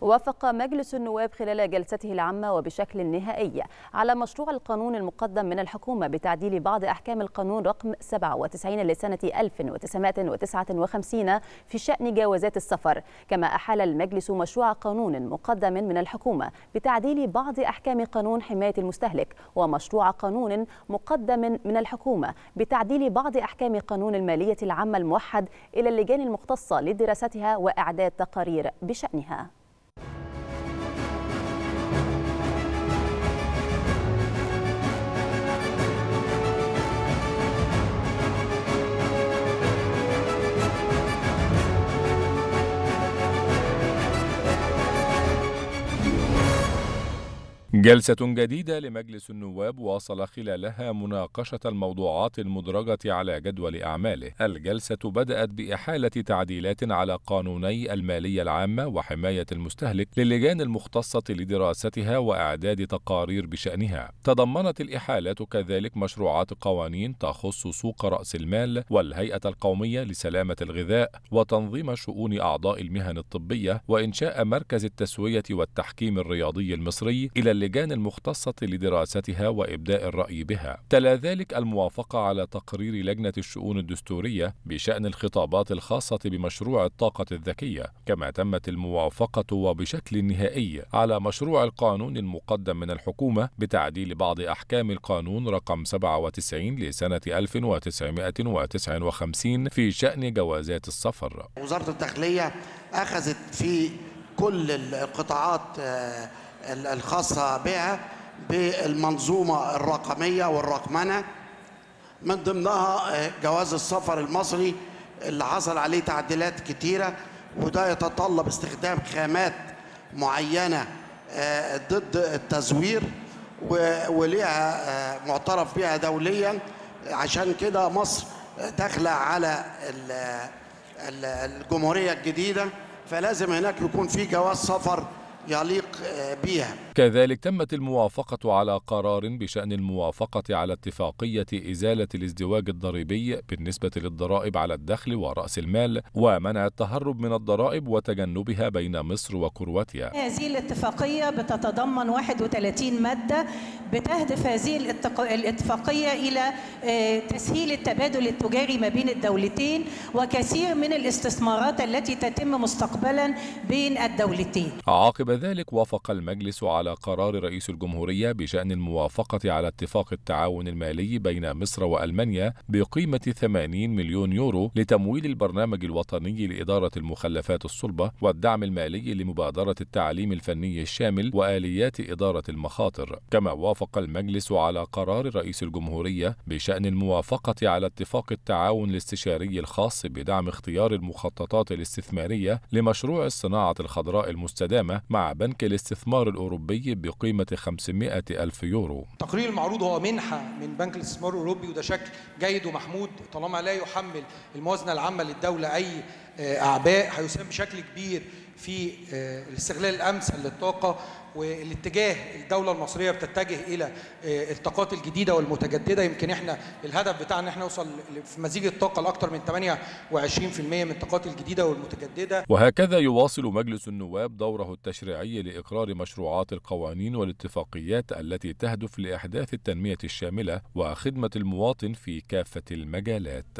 وافق مجلس النواب خلال جلسته العامة وبشكل نهائي على مشروع القانون المقدم من الحكومة بتعديل بعض أحكام القانون رقم 97 لسنة 1959 في شأن جوازات السفر كما أحال المجلس مشروع قانون مقدم من الحكومة بتعديل بعض أحكام قانون حماية المستهلك ومشروع قانون مقدم من الحكومة بتعديل بعض أحكام قانون المالية العامة الموحد إلى اللجان المختصة لدراستها وإعداد تقارير بشأنها جلسة جديدة لمجلس النواب واصل خلالها مناقشة الموضوعات المدرجة على جدول أعماله. الجلسة بدأت بإحالة تعديلات على قانوني المالية العامة وحماية المستهلك للجان المختصة لدراستها وإعداد تقارير بشأنها. تضمنت الإحالات كذلك مشروعات قوانين تخص سوق رأس المال والهيئة القومية لسلامة الغذاء وتنظيم شؤون أعضاء المهن الطبية وإنشاء مركز التسوية والتحكيم الرياضي المصري إلى اللجان المختصة لدراستها وإبداء الرأي بها. تلا ذلك الموافقة على تقرير لجنة الشؤون الدستورية بشأن الخطابات الخاصة بمشروع الطاقة الذكية، كما تمت الموافقة وبشكل نهائي على مشروع القانون المقدم من الحكومة بتعديل بعض أحكام القانون رقم 97 لسنة 1959 في شأن جوازات السفر. وزارة الداخلية أخذت في كل القطاعات آه، الخاصة بها بالمنظومة الرقمية والرقمنة من ضمنها آه، جواز السفر المصري اللي حصل عليه تعديلات كتيرة وده يتطلب استخدام خامات معينة آه، ضد التزوير وليها آه، معترف بها دوليا عشان كده مصر داخلة على الجمهورية الجديدة فلازم هناك يكون في جواز سفر يليق آه، بها كذلك تمت الموافقة على قرار بشأن الموافقة على اتفاقية إزالة الازدواج الضريبي بالنسبة للضرائب على الدخل ورأس المال ومنع التهرب من الضرائب وتجنبها بين مصر وكرواتيا. هذه الاتفاقية بتتضمن 31 مادة بتهدف هذه الاتفاقية إلى آه، تسهيل التبادل التجاري ما بين الدولتين وكثير من الاستثمارات التي تتم مستقبلا بين الدولتين. عقب ذلك وافق المجلس على على قرار رئيس الجمهورية بشأن الموافقة على اتفاق التعاون المالي بين مصر وألمانيا بقيمة 80 مليون يورو لتمويل البرنامج الوطني لإدارة المخلفات الصلبة والدعم المالي لمبادرة التعليم الفني الشامل وآليات إدارة المخاطر كما وافق المجلس على قرار رئيس الجمهورية بشأن الموافقة على اتفاق التعاون الاستشاري الخاص بدعم اختيار المخططات الاستثمارية لمشروع الصناعة الخضراء المستدامة مع بنك الاستثمار الأوروبي الأوروبي بقيمة 500 ألف يورو تقرير المعروض هو منحة من بنك الاستثمار الأوروبي وده شكل جيد ومحمود طالما لا يحمل الموازنة العامة للدولة أي آه، أعباء هيساهم بشكل كبير في آه، الاستغلال الامثل للطاقه والاتجاه الدوله المصريه بتتجه الى آه، الطاقات الجديده والمتجدده يمكن احنا الهدف بتاعنا ان احنا نوصل في مزيج الطاقه لاكثر من 28% من الطاقات الجديده والمتجدده وهكذا يواصل مجلس النواب دوره التشريعي لاقرار مشروعات القوانين والاتفاقيات التي تهدف لاحداث التنميه الشامله وخدمه المواطن في كافه المجالات.